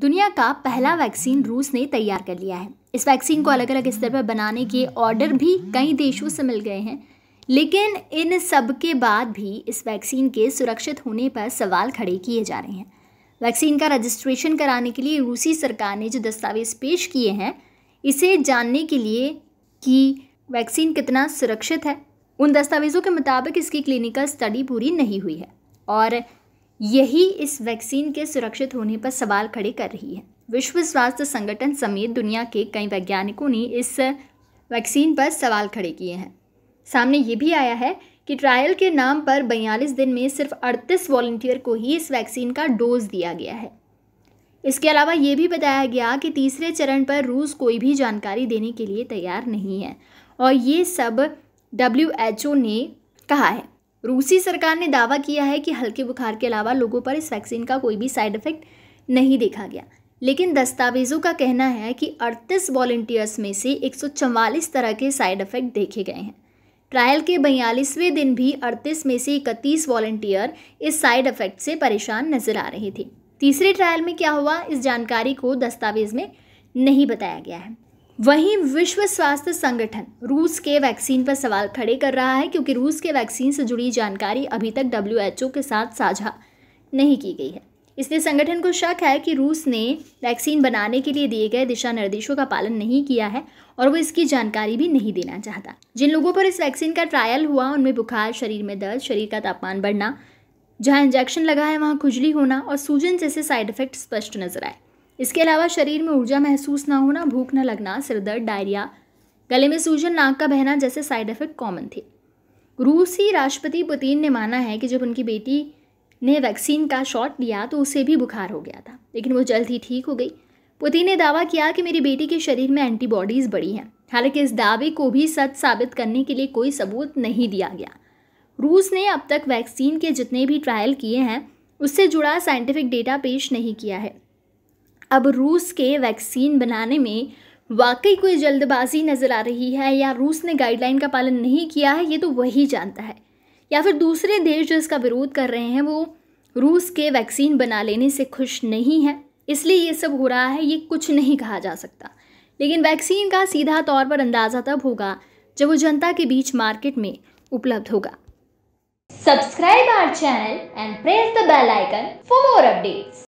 दुनिया का पहला वैक्सीन रूस ने तैयार कर लिया है इस वैक्सीन को अलग अलग स्तर पर बनाने के ऑर्डर भी कई देशों से मिल गए हैं लेकिन इन सब के बाद भी इस वैक्सीन के सुरक्षित होने पर सवाल खड़े किए जा रहे हैं वैक्सीन का रजिस्ट्रेशन कराने के लिए रूसी सरकार ने जो दस्तावेज पेश किए हैं इसे जानने के लिए कि वैक्सीन कितना सुरक्षित है उन दस्तावेज़ों के मुताबिक इसकी क्लिनिकल स्टडी पूरी नहीं हुई है और यही इस वैक्सीन के सुरक्षित होने पर सवाल खड़े कर रही है विश्व स्वास्थ्य संगठन समेत दुनिया के कई वैज्ञानिकों ने इस वैक्सीन पर सवाल खड़े किए हैं सामने ये भी आया है कि ट्रायल के नाम पर बयालीस दिन में सिर्फ अड़तीस वॉल्टियर को ही इस वैक्सीन का डोज दिया गया है इसके अलावा ये भी बताया गया कि तीसरे चरण पर रूस कोई भी जानकारी देने के लिए तैयार नहीं है और ये सब डब्ल्यू ने कहा है रूसी सरकार ने दावा किया है कि हल्के बुखार के अलावा लोगों पर इस वैक्सीन का कोई भी साइड इफेक्ट नहीं देखा गया लेकिन दस्तावेजों का कहना है कि 38 वॉल्टियर्स में से 144 तरह के साइड इफेक्ट देखे गए हैं ट्रायल के बयालीसवें दिन भी 38 में से इकतीस वॉल्टियर इस साइड इफेक्ट से परेशान नजर आ रहे थे तीसरे ट्रायल में क्या हुआ इस जानकारी को दस्तावेज में नहीं बताया गया है वहीं विश्व स्वास्थ्य संगठन रूस के वैक्सीन पर सवाल खड़े कर रहा है क्योंकि रूस के वैक्सीन से जुड़ी जानकारी अभी तक डब्ल्यू के साथ साझा नहीं की गई है इसलिए संगठन को शक है कि रूस ने वैक्सीन बनाने के लिए दिए गए दिशा निर्देशों का पालन नहीं किया है और वो इसकी जानकारी भी नहीं देना चाहता जिन लोगों पर इस वैक्सीन का ट्रायल हुआ उनमें बुखार शरीर में दर्द शरीर का तापमान बढ़ना जहाँ इंजेक्शन लगा है वहाँ खुजली होना और सूजन जैसे साइड इफेक्ट स्पष्ट नजर आए इसके अलावा शरीर में ऊर्जा महसूस ना होना भूख न लगना सिरदर्द डायरिया गले में सूजन नाक का बहना जैसे साइड इफेक्ट कॉमन थे रूसी राष्ट्रपति पुतिन ने माना है कि जब उनकी बेटी ने वैक्सीन का शॉट लिया तो उसे भी बुखार हो गया था लेकिन वो जल्द ही ठीक हो गई पुतिन ने दावा किया कि मेरी बेटी के शरीर में एंटीबॉडीज़ बढ़ी हैं हालांकि इस दावे को भी सच साबित करने के लिए कोई सबूत नहीं दिया गया रूस ने अब तक वैक्सीन के जितने भी ट्रायल किए हैं उससे जुड़ा साइंटिफिक डेटा पेश नहीं किया है अब रूस के वैक्सीन बनाने में वाकई कोई जल्दबाजी नज़र आ रही है या रूस ने गाइडलाइन का पालन नहीं किया है ये तो वही जानता है या फिर दूसरे देश जो इसका विरोध कर रहे हैं वो रूस के वैक्सीन बना लेने से खुश नहीं है इसलिए ये सब हो रहा है ये कुछ नहीं कहा जा सकता लेकिन वैक्सीन का सीधा तौर पर अंदाज़ा तब होगा जब वो जनता के बीच मार्केट में उपलब्ध होगा subscribe our channel and press the bell icon for more updates